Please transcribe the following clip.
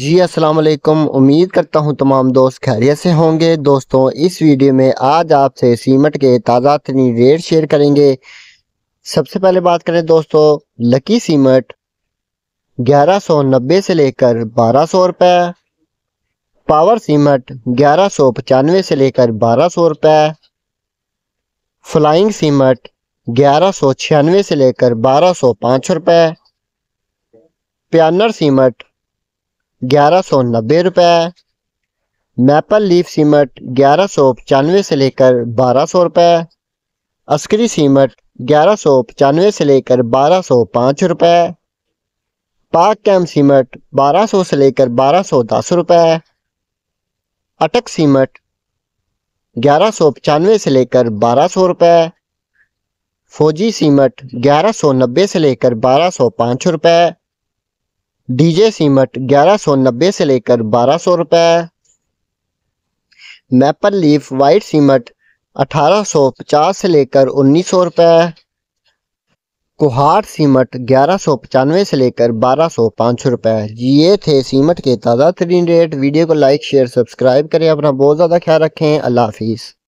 जी असलकम उम्मीद करता हूँ तमाम दोस्त खैरियत से होंगे दोस्तों इस वीडियो में आज आपसे सीमेंट के ताज़ा तरीन रेट शेयर करेंगे सबसे पहले बात करें दोस्तों लकी सीमेंट 1190 से लेकर 1200 रुपए पावर सीमेंट 1195 से लेकर 1200 रुपए फ्लाइंग सीमेंट 1196 से लेकर 1205 रुपए प्यानर सीमेंट ग्यारह सौ नब्बे रुपये मैपल लीफ सीमट ग्यारह सौ पचानवे से लेकर बारह सौ रुपये अस्करी सीमट ग्यारह सौ पचानवे से लेकर बारह सौ पाँच रुपए पाक कैम सीमट बारह सौ से लेकर बारह सौ दस रुपए अटक सीमट ग्यारह सौ पचानवे से लेकर बारह सौ रुपए फौजी सीमट ग्यारह सौ नब्बे से लेकर बारह सौ पाँच रुपये डीजे सीमट 1190 से लेकर 1200 रुपए मैपल लीफ वाइट सीमट 1850 से लेकर 1900 रुपए कुहाट सीमट ग्यारह सौ पचानवे से लेकर बारह सौ पाँच सौ रुपये ये थे सीमट के ताज़ा तरीन रेट वीडियो को लाइक शेयर सब्सक्राइब करें अपना बहुत ज़्यादा ख्याल रखें अल्लाह हाफिज़